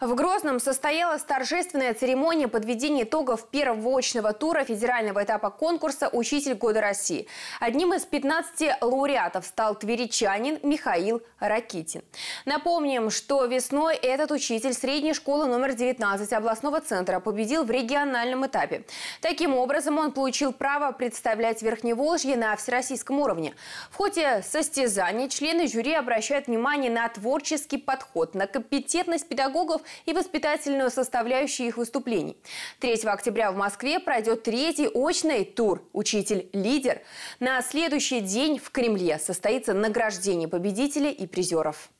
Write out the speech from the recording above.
В Грозном состоялась торжественная церемония подведения итогов первого очного тура федерального этапа конкурса «Учитель года России». Одним из 15 лауреатов стал тверичанин Михаил Ракитин. Напомним, что весной этот учитель средней школы номер 19 областного центра победил в региональном этапе. Таким образом, он получил право представлять Верхневолжье на всероссийском уровне. В ходе состязаний члены жюри обращают внимание на творческий подход, на компетентность педагогов и воспитательную составляющую их выступлений. 3 октября в Москве пройдет третий очный тур «Учитель-лидер». На следующий день в Кремле состоится награждение победителей и призеров.